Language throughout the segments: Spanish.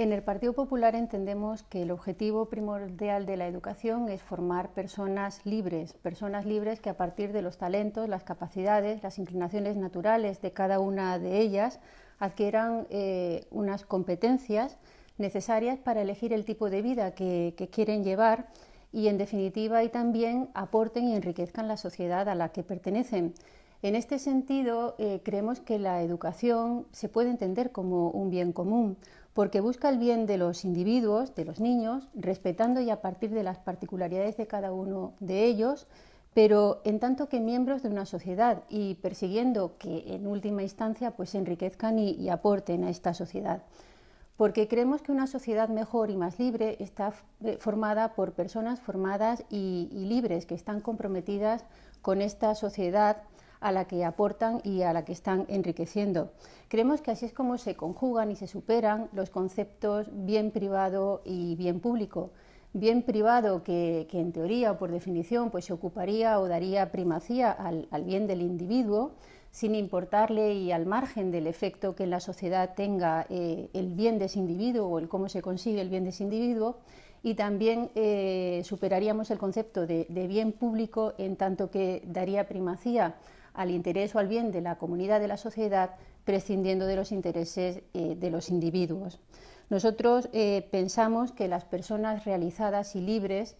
En el Partido Popular entendemos que el objetivo primordial de la educación es formar personas libres, personas libres que a partir de los talentos, las capacidades, las inclinaciones naturales de cada una de ellas adquieran eh, unas competencias necesarias para elegir el tipo de vida que, quieren llevar y en definitiva y también aporten y enriquezcan la sociedad a la que pertenecen. En este sentido, eh, creemos que la educación se puede entender como un bien común, porque busca el bien de los individuos, de los niños, respetando y a partir de las particularidades de cada uno de ellos, pero en tanto que miembros de una sociedad y persiguiendo que en última instancia pues enriquezcan y, aporten a esta sociedad. Porque creemos que una sociedad mejor y más libre está eh, formada por personas formadas y libres que están comprometidas con esta sociedad a la que aportan y a la que están enriqueciendo. Creemos que así es como se conjugan y se superan los conceptos bien privado y bien público bien privado que, en teoría o por definición pues se ocuparía o daría primacía al, bien del individuo sin importarle y al margen del efecto que en la sociedad tenga eh, el bien de ese individuo o el cómo se consigue el bien de ese individuo y también eh, superaríamos el concepto de bien público en tanto que daría primacía al interés o al bien de la comunidad, de la sociedad, prescindiendo de los intereses eh, de los individuos. Nosotros eh, pensamos que las personas realizadas y libres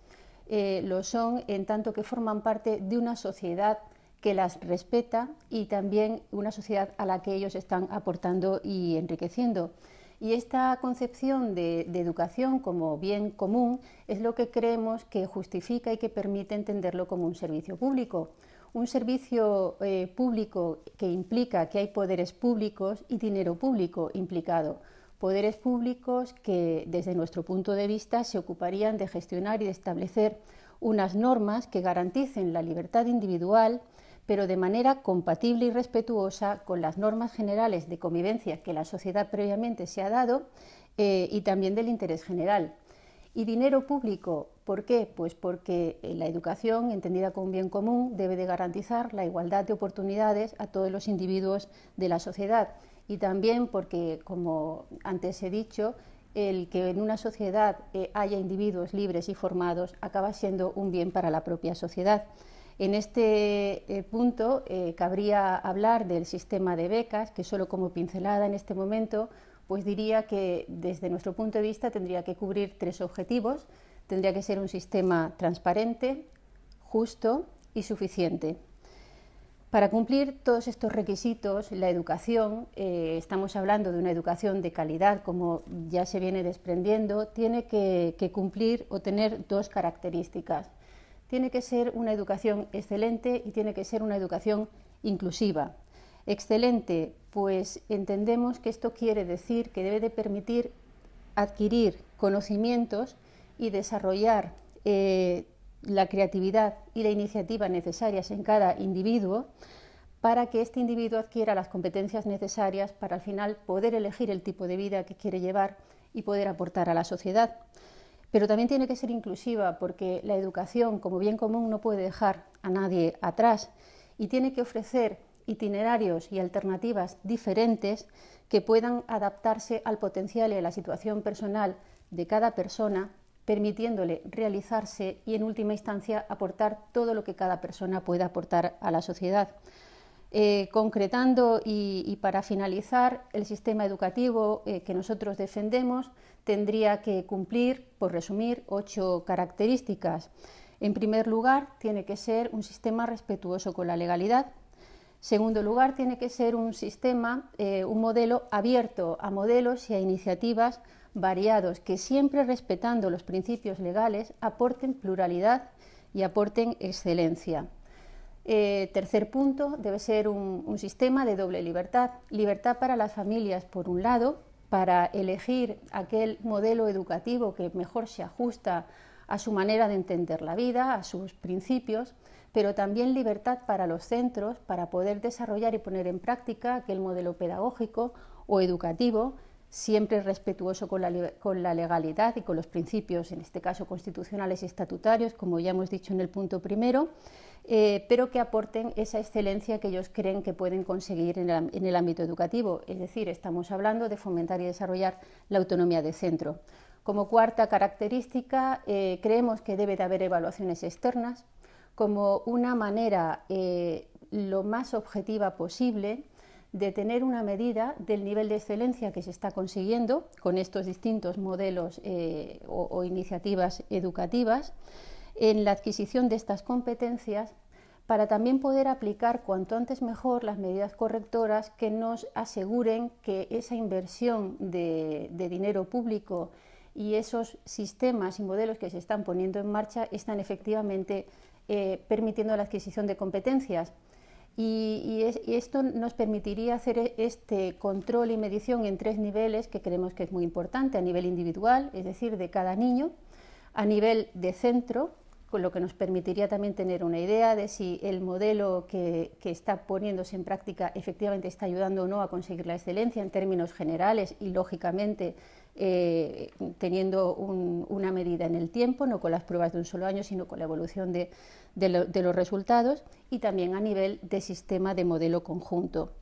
eh, lo son en tanto que forman parte de una sociedad que las respeta y también una sociedad a la que ellos están aportando y enriqueciendo. Y esta concepción de, de, educación como bien común es lo que creemos que justifica y que permite entenderlo como un servicio público, un servicio eh, público que implica que hay poderes públicos y dinero público implicado. Poderes públicos que, desde nuestro punto de vista, se ocuparían de gestionar y de establecer unas normas que garanticen la libertad individual, pero de manera compatible y respetuosa con las normas generales de convivencia que la sociedad previamente se ha dado eh, y también del interés general. Y dinero público ¿Por qué? Pues porque eh, la educación, entendida como un bien común, debe de garantizar la igualdad de oportunidades a todos los individuos de la sociedad y también porque, como antes he dicho, el que en una sociedad eh, haya individuos libres y formados acaba siendo un bien para la propia sociedad. En este eh, punto cabría hablar del sistema de becas, que solo como pincelada en este momento, pues diría que desde nuestro punto de vista tendría que cubrir tres objetivos tendría que ser un sistema transparente, justo y suficiente. Para cumplir todos estos requisitos, la educación, eh, estamos hablando de una educación de calidad, como ya se viene desprendiendo, tiene que, que cumplir o tener dos características. Tiene que ser una educación excelente y tiene que ser una educación inclusiva. Excelente, pues entendemos que esto quiere decir que debe de permitir adquirir conocimientos y desarrollar eh, la creatividad y la iniciativa necesarias en cada individuo para que este individuo adquiera las competencias necesarias para al final poder elegir el tipo de vida que quiere llevar y poder aportar a la sociedad. Pero también tiene que ser inclusiva porque la educación como bien común no puede dejar a nadie atrás y tiene que ofrecer itinerarios y alternativas diferentes que puedan adaptarse al potencial y a la situación personal de cada persona permitiéndole realizarse y, en última instancia, aportar todo lo que cada persona pueda aportar a la sociedad. Eh, concretando y, para finalizar, el sistema educativo eh, que nosotros defendemos tendría que cumplir, por resumir, ocho características. En primer lugar, tiene que ser un sistema respetuoso con la legalidad. Segundo lugar, tiene que ser un sistema, eh, un modelo abierto a modelos y a iniciativas variados que siempre respetando los principios legales aporten pluralidad y aporten excelencia. Eh, tercer punto, debe ser un, sistema de doble libertad. Libertad para las familias, por un lado, para elegir aquel modelo educativo que mejor se ajusta a su manera de entender la vida, a sus principios, pero también libertad para los centros para poder desarrollar y poner en práctica aquel modelo pedagógico o educativo, siempre respetuoso con la, legalidad y con los principios, en este caso constitucionales y estatutarios, como ya hemos dicho en el punto primero, eh, pero que aporten esa excelencia que ellos creen que pueden conseguir en el ámbito educativo. Es decir, estamos hablando de fomentar y desarrollar la autonomía de centro. Como cuarta característica, eh, creemos que debe de haber evaluaciones externas como una manera eh, lo más objetiva posible de tener una medida del nivel de excelencia que se está consiguiendo con estos distintos modelos eh, o, iniciativas educativas en la adquisición de estas competencias para también poder aplicar cuanto antes mejor las medidas correctoras que nos aseguren que esa inversión de dinero público y esos sistemas y modelos que se están poniendo en marcha están efectivamente eh, permitiendo la adquisición de competencias. Y, esto nos permitiría hacer e, este control y medición en tres niveles que creemos que es muy importante, a nivel individual, es decir, de cada niño, a nivel de centro, con lo que nos permitiría también tener una idea de si el modelo que está poniéndose en práctica efectivamente está ayudando o no a conseguir la excelencia en términos generales y, lógicamente, eh, teniendo una medida en el tiempo, no con las pruebas de un solo año, sino con la evolución de, los resultados y también a nivel de sistema de modelo conjunto.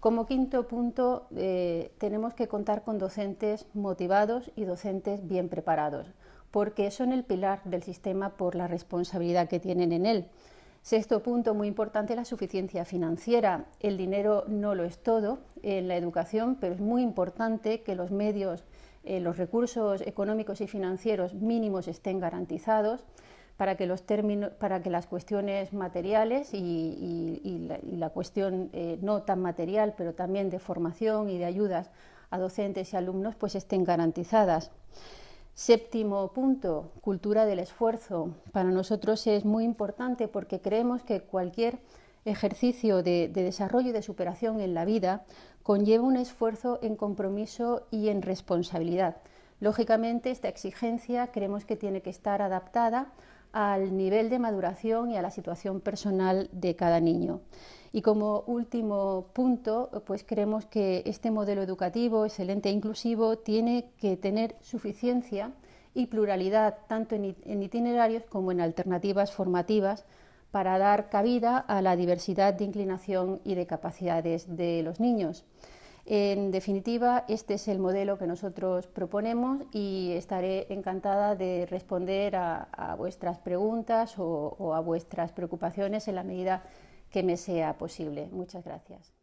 Como quinto punto, eh, tenemos que contar con docentes motivados y docentes bien preparados, porque son el pilar del sistema por la responsabilidad que tienen en él. Sexto punto, muy importante, la suficiencia financiera. El dinero no lo es todo en la educación, pero es muy importante que los medios eh, los recursos económicos y financieros mínimos estén garantizados para que, los términos, para que las cuestiones materiales y, la, cuestión eh, no tan material, pero también de formación y de ayudas a docentes y alumnos, pues estén garantizadas. Séptimo punto, cultura del esfuerzo. Para nosotros es muy importante porque creemos que cualquier ejercicio de, desarrollo y de superación en la vida conlleva un esfuerzo en compromiso y en responsabilidad. Lógicamente, esta exigencia creemos que tiene que estar adaptada al nivel de maduración y a la situación personal de cada niño. Y como último punto, pues creemos que este modelo educativo excelente e inclusivo tiene que tener suficiencia y pluralidad tanto en itinerarios como en alternativas formativas para dar cabida a la diversidad de inclinación y de capacidades de los niños. En definitiva, este es el modelo que nosotros proponemos y estaré encantada de responder a, vuestras preguntas o a vuestras preocupaciones en la medida que me sea posible. Muchas gracias.